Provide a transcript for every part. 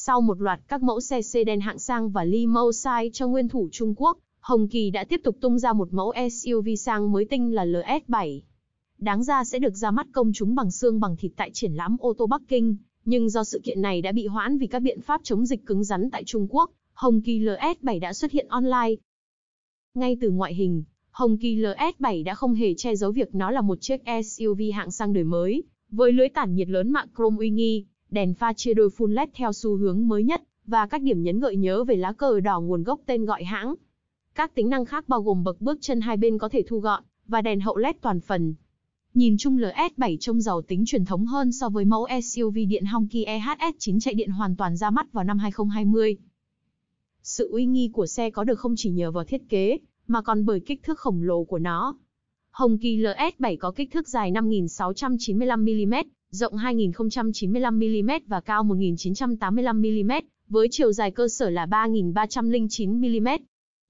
Sau một loạt các mẫu xe sedan hạng sang và limousine cho nguyên thủ Trung Quốc, Hồng Kỳ đã tiếp tục tung ra một mẫu SUV sang mới tinh là LS7. Đáng ra sẽ được ra mắt công chúng bằng xương bằng thịt tại triển lãm ô tô Bắc Kinh, nhưng do sự kiện này đã bị hoãn vì các biện pháp chống dịch cứng rắn tại Trung Quốc, Hồng Kỳ LS7 đã xuất hiện online. Ngay từ ngoại hình, Hồng Kỳ LS7 đã không hề che giấu việc nó là một chiếc SUV hạng sang đời mới, với lưới tản nhiệt lớn mạng chrome uy nghi, đèn pha chia đôi full LED theo xu hướng mới nhất và các điểm nhấn gợi nhớ về lá cờ đỏ nguồn gốc tên gọi hãng. Các tính năng khác bao gồm bậc bước chân hai bên có thể thu gọn và đèn hậu LED toàn phần. Nhìn chung LS7 trông giàu tính truyền thống hơn so với mẫu SUV điện Hongki EHS9 chạy điện hoàn toàn ra mắt vào năm 2020. Sự uy nghi của xe có được không chỉ nhờ vào thiết kế, mà còn bởi kích thước khổng lồ của nó. Hồng Kỳ LS7 có kích thước dài 5.695mm rộng 2.095mm và cao 1.985mm, với chiều dài cơ sở là 3.309mm.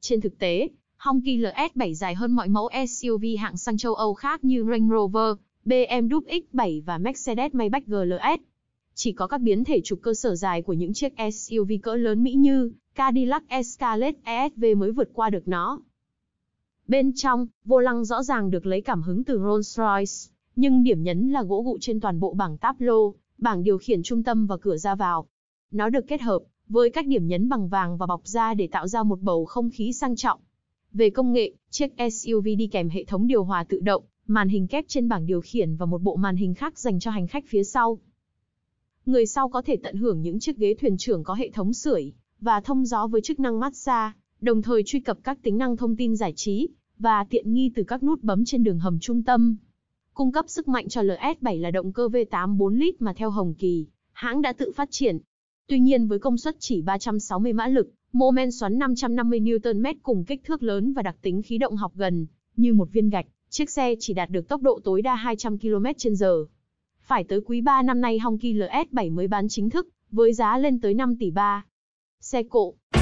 Trên thực tế, Hongki LS7 dài hơn mọi mẫu SUV hạng sang châu Âu khác như Range Rover, BMW X7 và Mercedes Maybach GLS. Chỉ có các biến thể trục cơ sở dài của những chiếc SUV cỡ lớn Mỹ như Cadillac Escalade ESV mới vượt qua được nó. Bên trong, vô lăng rõ ràng được lấy cảm hứng từ Rolls-Royce, nhưng điểm nhấn là gỗ gụ trên toàn bộ bảng táp lô, bảng điều khiển trung tâm và cửa ra vào. Nó được kết hợp với các điểm nhấn bằng vàng và bọc da để tạo ra một bầu không khí sang trọng. Về công nghệ, chiếc SUV đi kèm hệ thống điều hòa tự động, màn hình kép trên bảng điều khiển và một bộ màn hình khác dành cho hành khách phía sau. Người sau có thể tận hưởng những chiếc ghế thuyền trưởng có hệ thống sưởi và thông gió với chức năng massage, đồng thời truy cập các tính năng thông tin giải trí và tiện nghi từ các nút bấm trên đường hầm trung tâm cung cấp sức mạnh cho LS7 là động cơ V8 4 lít mà theo Hồng Kỳ, hãng đã tự phát triển. Tuy nhiên với công suất chỉ 360 mã lực, mô men xoắn 550 Nm cùng kích thước lớn và đặc tính khí động học gần, như một viên gạch, chiếc xe chỉ đạt được tốc độ tối đa 200 km/h. Phải tới quý 3 năm nay Hồng Kỳ LS7 mới bán chính thức, với giá lên tới 5 tỷ 3. Xe cộ